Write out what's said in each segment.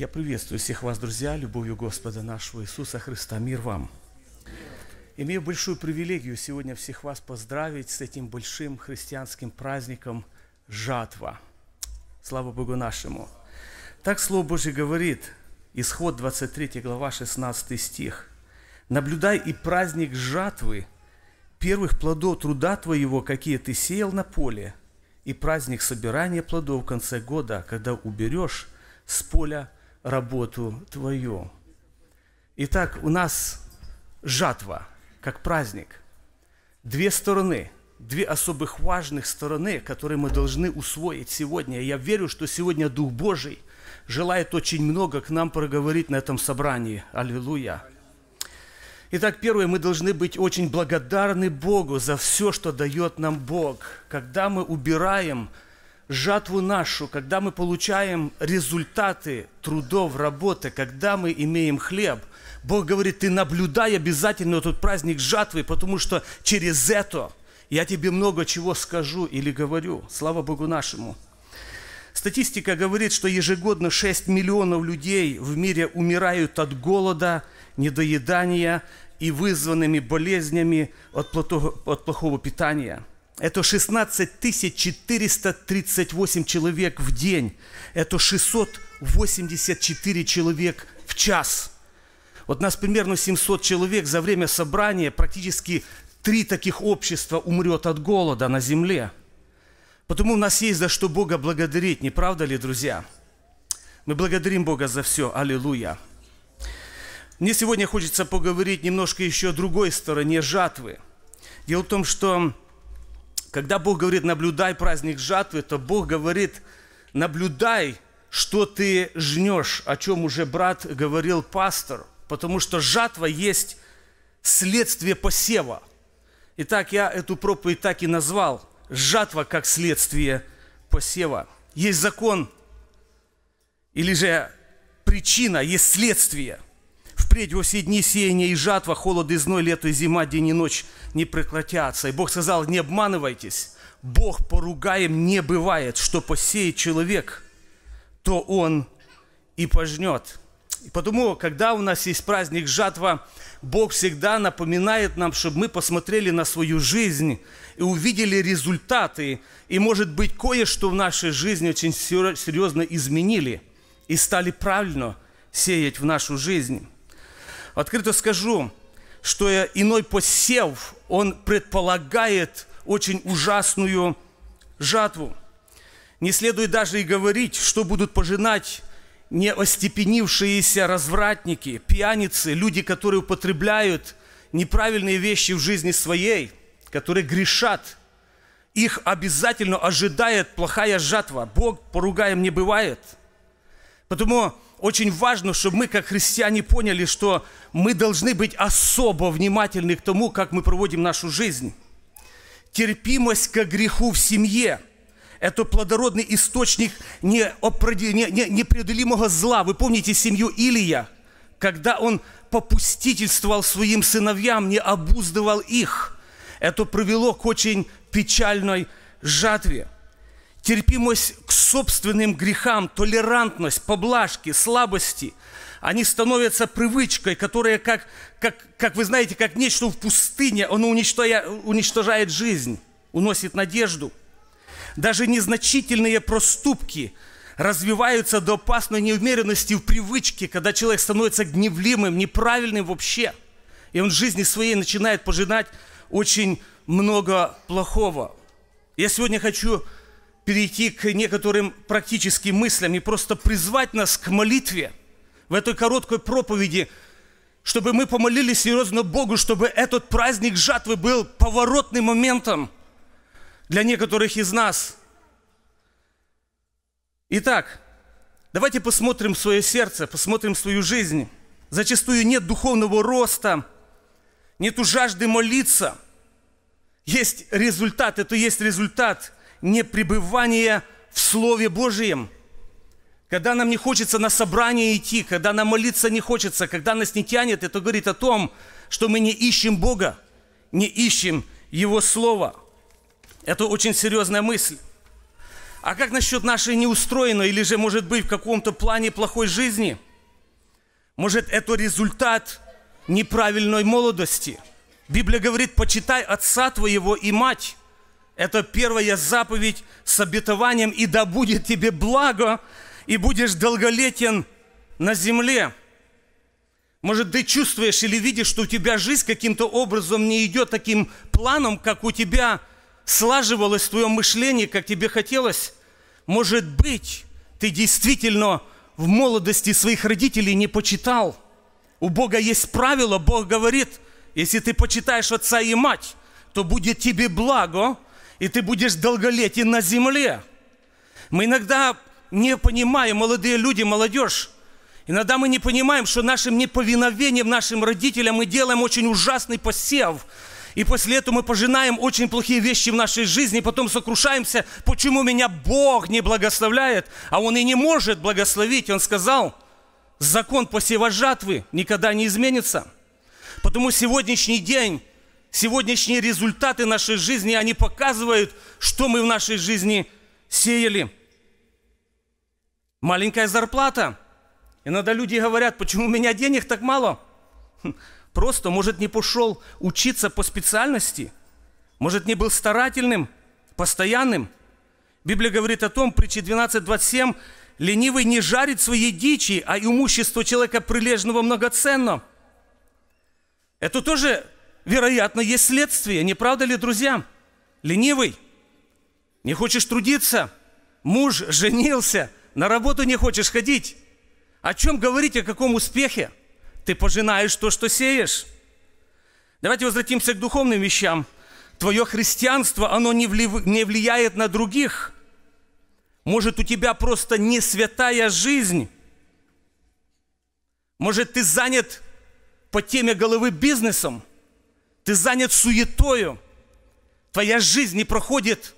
Я приветствую всех вас, друзья, любовью Господа нашего Иисуса Христа. Мир вам! Имею большую привилегию сегодня всех вас поздравить с этим большим христианским праздником жатва. Слава Богу нашему! Так Слово Божье говорит, исход 23 глава 16 стих. «Наблюдай и праздник жатвы, первых плодов труда твоего, какие ты сеял на поле, и праздник собирания плодов в конце года, когда уберешь с поля работу Твою. Итак, у нас жатва, как праздник. Две стороны, две особых важных стороны, которые мы должны усвоить сегодня. Я верю, что сегодня Дух Божий желает очень много к нам проговорить на этом собрании. Аллилуйя! Итак, первое, мы должны быть очень благодарны Богу за все, что дает нам Бог. Когда мы убираем – жатву нашу, когда мы получаем результаты трудов, работы, когда мы имеем хлеб, Бог говорит, ты наблюдай обязательно этот праздник жатвы, потому что через это я тебе много чего скажу или говорю. Слава Богу нашему. Статистика говорит, что ежегодно 6 миллионов людей в мире умирают от голода, недоедания и вызванными болезнями от плохого питания – это 16 438 человек в день. Это 684 человек в час. Вот нас примерно 700 человек за время собрания, практически три таких общества умрет от голода на земле. Потому у нас есть за что Бога благодарить, не правда ли, друзья? Мы благодарим Бога за все. Аллилуйя. Мне сегодня хочется поговорить немножко еще о другой стороне жатвы. Дело в том, что когда Бог говорит, наблюдай праздник жатвы, то Бог говорит, наблюдай, что ты жнешь, о чем уже брат говорил пастор, потому что жатва есть следствие посева. Итак, я эту проповедь так и назвал. Жатва как следствие посева. Есть закон или же причина, есть следствие – впредь во все дни сеяния и жатва, холод и зной, лето и зима, день и ночь не прекратятся. И Бог сказал, не обманывайтесь, Бог поругаем не бывает, что посеет человек, то он и пожнет. И потому, когда у нас есть праздник жатва, Бог всегда напоминает нам, чтобы мы посмотрели на свою жизнь и увидели результаты. И, может быть, кое-что в нашей жизни очень серьезно изменили и стали правильно сеять в нашу жизнь. Открыто скажу, что иной посев, он предполагает очень ужасную жатву. Не следует даже и говорить, что будут пожинать неостепенившиеся развратники, пьяницы, люди, которые употребляют неправильные вещи в жизни своей, которые грешат. Их обязательно ожидает плохая жатва. Бог поругаем не бывает – Потому очень важно, чтобы мы, как христиане, поняли, что мы должны быть особо внимательны к тому, как мы проводим нашу жизнь. Терпимость к греху в семье – это плодородный источник непреодолимого зла. Вы помните семью Илия, когда он попустительствовал своим сыновьям, не обуздывал их. Это привело к очень печальной жатве – терпимость к собственным грехам, толерантность, поблажки, слабости, они становятся привычкой, которая, как, как, как вы знаете, как нечто в пустыне, оно уничтожает, уничтожает жизнь, уносит надежду. Даже незначительные проступки развиваются до опасной неумеренности в привычке, когда человек становится гневливым, неправильным вообще. И он в жизни своей начинает пожинать очень много плохого. Я сегодня хочу перейти к некоторым практическим мыслям и просто призвать нас к молитве в этой короткой проповеди, чтобы мы помолились серьезно Богу, чтобы этот праздник жатвы был поворотным моментом для некоторых из нас. Итак, давайте посмотрим свое сердце, посмотрим свою жизнь. Зачастую нет духовного роста, нету жажды молиться. Есть результат, это есть результат – непребывание в Слове Божьем. Когда нам не хочется на собрание идти, когда нам молиться не хочется, когда нас не тянет, это говорит о том, что мы не ищем Бога, не ищем Его Слова. Это очень серьезная мысль. А как насчет нашей неустроенной или же, может быть, в каком-то плане плохой жизни? Может, это результат неправильной молодости? Библия говорит, почитай отца твоего и мать. Это первая заповедь с обетованием, и да будет тебе благо, и будешь долголетен на земле. Может, ты чувствуешь или видишь, что у тебя жизнь каким-то образом не идет таким планом, как у тебя слаживалось в твоем мышлении, как тебе хотелось. Может быть, ты действительно в молодости своих родителей не почитал. У Бога есть правило, Бог говорит, если ты почитаешь отца и мать, то будет тебе благо, и ты будешь долголетен на земле. Мы иногда не понимаем, молодые люди, молодежь, Иногда мы не понимаем, что нашим неповиновением, нашим родителям мы делаем очень ужасный посев. И после этого мы пожинаем очень плохие вещи в нашей жизни, потом сокрушаемся, почему меня Бог не благословляет, а Он и не может благословить. Он сказал, закон посева жатвы никогда не изменится. Потому сегодняшний день Сегодняшние результаты нашей жизни, они показывают, что мы в нашей жизни сеяли. Маленькая зарплата. Иногда люди говорят, почему у меня денег так мало? Хм, просто, может, не пошел учиться по специальности? Может, не был старательным, постоянным? Библия говорит о том, притче 12.27, «Ленивый не жарит свои дичи, а имущество человека прилежного многоценно». Это тоже вероятно, есть следствие. Не правда ли, друзья? Ленивый, не хочешь трудиться, муж женился, на работу не хочешь ходить. О чем говорить, о каком успехе? Ты пожинаешь то, что сеешь. Давайте возвратимся к духовным вещам. Твое христианство, оно не, не влияет на других. Может, у тебя просто не святая жизнь. Может, ты занят по теме головы бизнесом. Ты занят суетою. Твоя жизнь не проходит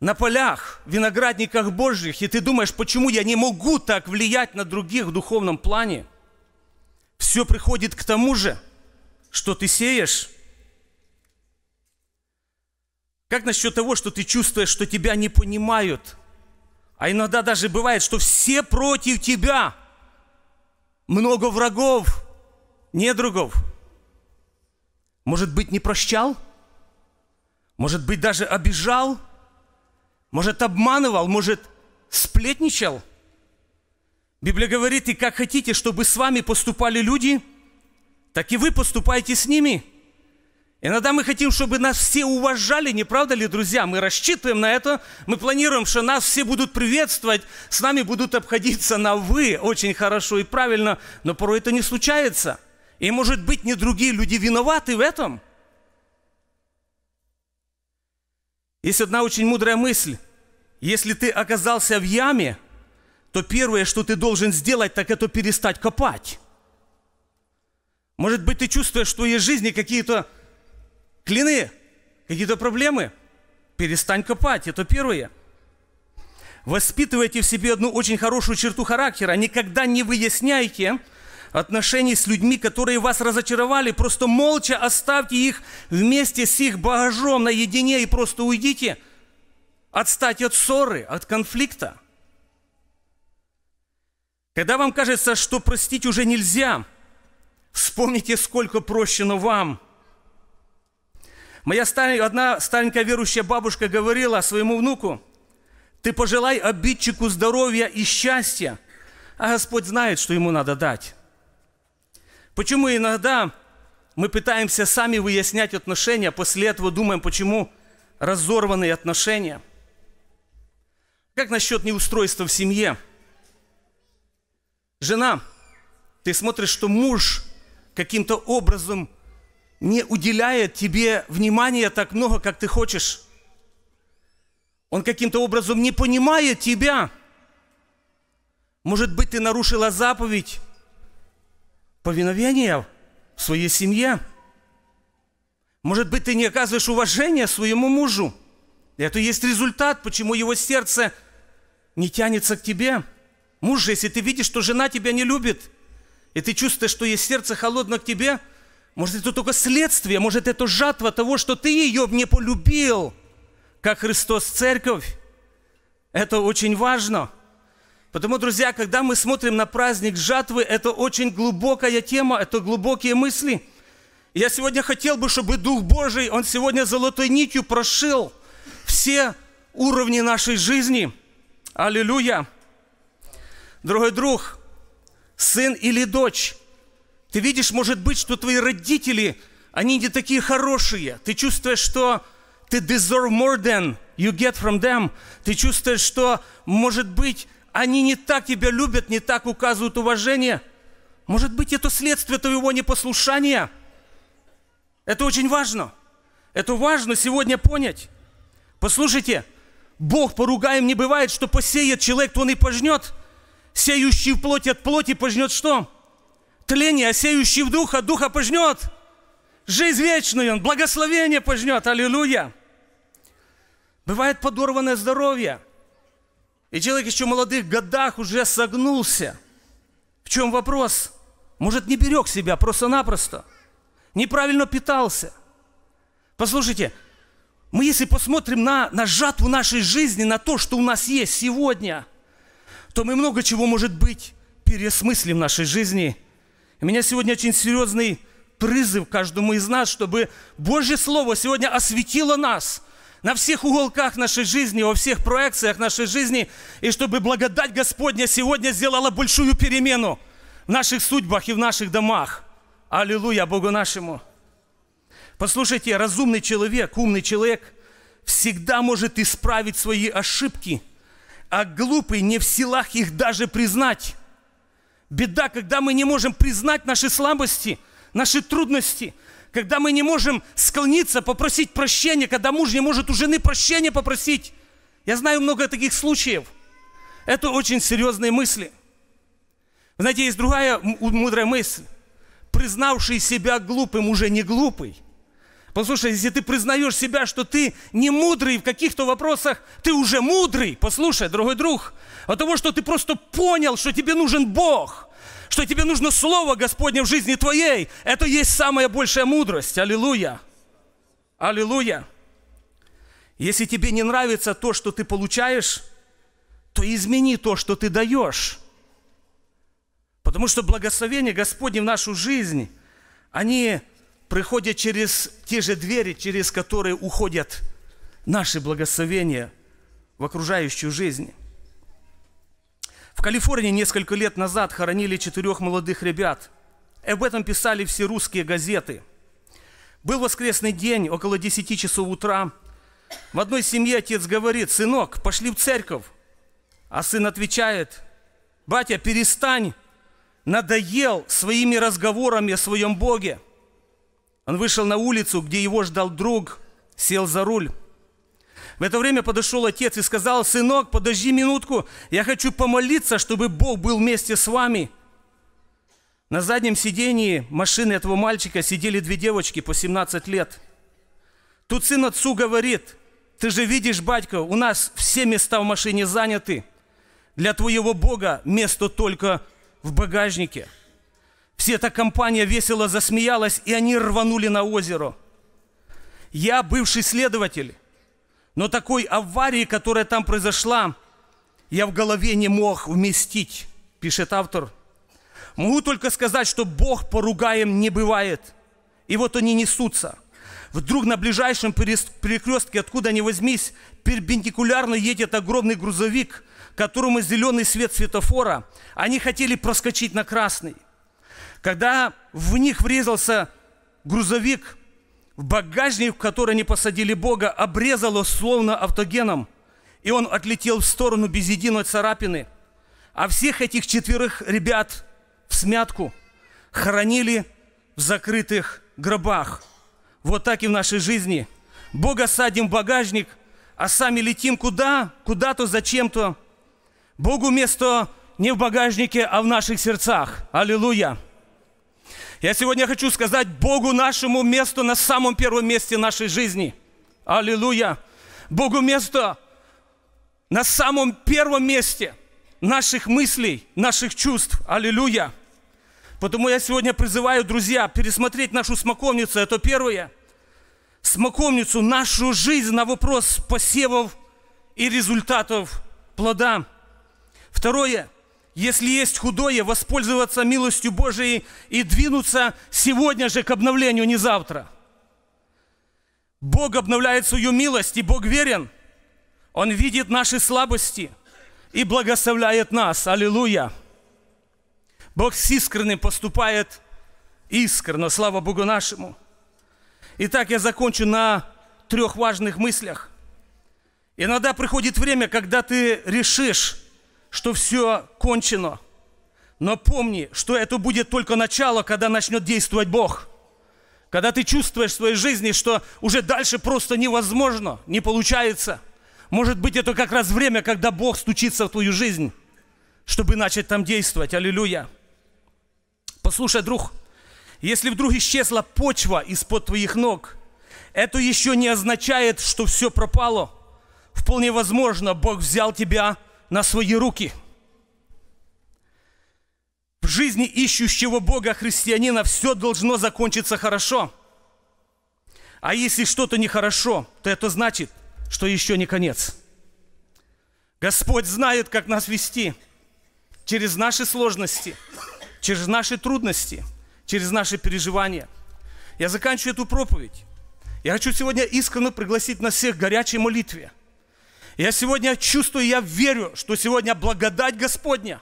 на полях, виноградниках Божьих, и ты думаешь, почему я не могу так влиять на других в духовном плане? Все приходит к тому же, что ты сеешь. Как насчет того, что ты чувствуешь, что тебя не понимают? А иногда даже бывает, что все против тебя. Много врагов, недругов – может быть, не прощал? Может быть, даже обижал? Может, обманывал? Может, сплетничал? Библия говорит, и как хотите, чтобы с вами поступали люди, так и вы поступаете с ними. Иногда мы хотим, чтобы нас все уважали, не правда ли, друзья? Мы рассчитываем на это, мы планируем, что нас все будут приветствовать, с нами будут обходиться на «вы» очень хорошо и правильно, но порой это не случается – и, может быть, не другие люди виноваты в этом. Есть одна очень мудрая мысль. Если ты оказался в яме, то первое, что ты должен сделать, так это перестать копать. Может быть, ты чувствуешь, что есть в жизни какие-то клины, какие-то проблемы. Перестань копать, это первое. Воспитывайте в себе одну очень хорошую черту характера. Никогда не выясняйте, отношений с людьми, которые вас разочаровали, просто молча оставьте их вместе с их багажом наедине и просто уйдите. Отстать от ссоры, от конфликта. Когда вам кажется, что простить уже нельзя, вспомните, сколько прощено вам – Моя старень, одна старенькая верующая бабушка говорила своему внуку, «Ты пожелай обидчику здоровья и счастья, а Господь знает, что ему надо дать». Почему иногда мы пытаемся сами выяснять отношения, а после этого думаем, почему разорванные отношения? Как насчет неустройства в семье? Жена, ты смотришь, что муж каким-то образом не уделяет тебе внимания так много, как ты хочешь. Он каким-то образом не понимает тебя. Может быть, ты нарушила заповедь, повиновение в своей семье. Может быть, ты не оказываешь уважения своему мужу. И это есть результат, почему его сердце не тянется к тебе. Муж, если ты видишь, что жена тебя не любит, и ты чувствуешь, что ее сердце холодно к тебе, может, это только следствие, может, это жатва того, что ты ее не полюбил, как Христос церковь. Это очень важно – Потому, друзья, когда мы смотрим на праздник жатвы, это очень глубокая тема, это глубокие мысли. Я сегодня хотел бы, чтобы Дух Божий, Он сегодня золотой нитью прошил все уровни нашей жизни. Аллилуйя! Другой друг, сын или дочь, ты видишь, может быть, что твои родители, они не такие хорошие. Ты чувствуешь, что ты deserve more than you get from them. Ты чувствуешь, что, может быть, они не так тебя любят, не так указывают уважение. Может быть, это следствие твоего непослушания. Это очень важно. Это важно сегодня понять. Послушайте, Бог поругаем не бывает, что посеет человек, то он и пожнет. Сеющий в плоти от плоти пожнет что? Тление, а сеющий в духа от духа пожнет. Жизнь вечную он, благословение пожнет. Аллилуйя. Бывает подорванное здоровье – и человек еще в молодых годах уже согнулся. В чем вопрос? Может, не берег себя просто-напросто? Неправильно питался? Послушайте, мы если посмотрим на, на жатву нашей жизни, на то, что у нас есть сегодня, то мы много чего, может быть, переосмыслим в нашей жизни. У меня сегодня очень серьезный призыв каждому из нас, чтобы Божье Слово сегодня осветило нас – на всех уголках нашей жизни, во всех проекциях нашей жизни, и чтобы благодать Господня сегодня сделала большую перемену в наших судьбах и в наших домах. Аллилуйя Богу нашему! Послушайте, разумный человек, умный человек всегда может исправить свои ошибки, а глупый не в силах их даже признать. Беда, когда мы не можем признать наши слабости, наши трудности – когда мы не можем склониться, попросить прощения, когда муж не может у жены прощения попросить. Я знаю много таких случаев. Это очень серьезные мысли. знаете, есть другая мудрая мысль. Признавший себя глупым уже не глупый. Послушай, если ты признаешь себя, что ты не мудрый в каких-то вопросах, ты уже мудрый. Послушай, дорогой друг, от того, что ты просто понял, что тебе нужен Бог – что тебе нужно Слово Господне в жизни твоей. Это есть самая большая мудрость. Аллилуйя! Аллилуйя! Если тебе не нравится то, что ты получаешь, то измени то, что ты даешь. Потому что благословения Господни в нашу жизнь, они приходят через те же двери, через которые уходят наши благословения в окружающую жизнь. В Калифорнии несколько лет назад хоронили четырех молодых ребят. об этом писали все русские газеты. Был воскресный день, около 10 часов утра. В одной семье отец говорит, «Сынок, пошли в церковь». А сын отвечает, «Батя, перестань, надоел своими разговорами о своем Боге». Он вышел на улицу, где его ждал друг, сел за руль. В это время подошел отец и сказал, сынок, подожди минутку, я хочу помолиться, чтобы Бог был вместе с вами. На заднем сидении машины этого мальчика сидели две девочки по 17 лет. Тут сын отцу говорит, ты же видишь, батька, у нас все места в машине заняты. Для твоего Бога место только в багажнике. Вся эта компания весело засмеялась, и они рванули на озеро. Я бывший следователь. Но такой аварии, которая там произошла, я в голове не мог вместить, пишет автор. Могу только сказать, что Бог поругаем не бывает. И вот они несутся. Вдруг на ближайшем перекрестке, откуда ни возьмись, перпендикулярно едет огромный грузовик, которому зеленый свет светофора. Они хотели проскочить на красный. Когда в них врезался грузовик, багажник, в который не посадили Бога, обрезало словно автогеном, и он отлетел в сторону без единой царапины. А всех этих четверых ребят в смятку хоронили в закрытых гробах. Вот так и в нашей жизни. Бога садим в багажник, а сами летим куда? Куда-то, зачем-то. Богу место не в багажнике, а в наших сердцах. Аллилуйя! Я сегодня хочу сказать Богу нашему место на самом первом месте нашей жизни. Аллилуйя! Богу место на самом первом месте наших мыслей, наших чувств. Аллилуйя! Потому я сегодня призываю, друзья, пересмотреть нашу смоковницу. Это первое. Смоковницу, нашу жизнь на вопрос посевов и результатов плода. Второе если есть худое, воспользоваться милостью Божией и двинуться сегодня же к обновлению, не завтра. Бог обновляет свою милость, и Бог верен. Он видит наши слабости и благословляет нас. Аллилуйя! Бог с искренним поступает искренно, слава Богу нашему. Итак, я закончу на трех важных мыслях. Иногда приходит время, когда ты решишь что все кончено. Но помни, что это будет только начало, когда начнет действовать Бог. Когда ты чувствуешь в своей жизни, что уже дальше просто невозможно, не получается. Может быть, это как раз время, когда Бог стучится в твою жизнь, чтобы начать там действовать. Аллилуйя. Послушай, друг, если вдруг исчезла почва из-под твоих ног, это еще не означает, что все пропало. Вполне возможно, Бог взял тебя на свои руки. В жизни ищущего Бога христианина все должно закончиться хорошо. А если что-то нехорошо, то это значит, что еще не конец. Господь знает, как нас вести через наши сложности, через наши трудности, через наши переживания. Я заканчиваю эту проповедь. Я хочу сегодня искренне пригласить нас всех к горячей молитве – я сегодня чувствую, я верю, что сегодня благодать Господня,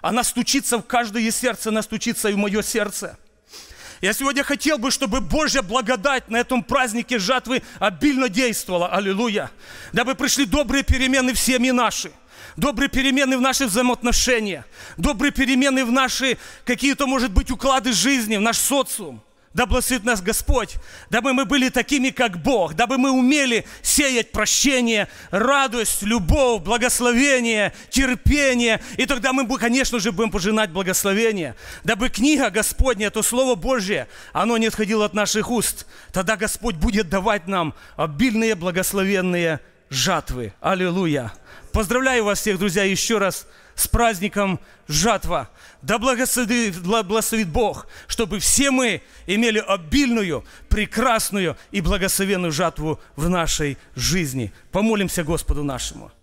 она стучится в каждое сердце, она стучится и в мое сердце. Я сегодня хотел бы, чтобы Божья благодать на этом празднике жатвы обильно действовала. Аллилуйя. Дабы пришли добрые перемены в семьи наши – добрые перемены в наши взаимоотношения, добрые перемены в наши какие-то, может быть, уклады жизни, в наш социум. Да благословит нас Господь, дабы мы были такими, как Бог, дабы мы умели сеять прощение, радость, любовь, благословение, терпение. И тогда мы, конечно же, будем пожинать благословение. Дабы книга Господня, то Слово Божье, оно не отходило от наших уст. Тогда Господь будет давать нам обильные благословенные жатвы. Аллилуйя! Поздравляю вас всех, друзья, еще раз – с праздником жатва. Да благословит, благословит Бог, чтобы все мы имели обильную, прекрасную и благословенную жатву в нашей жизни. Помолимся Господу нашему.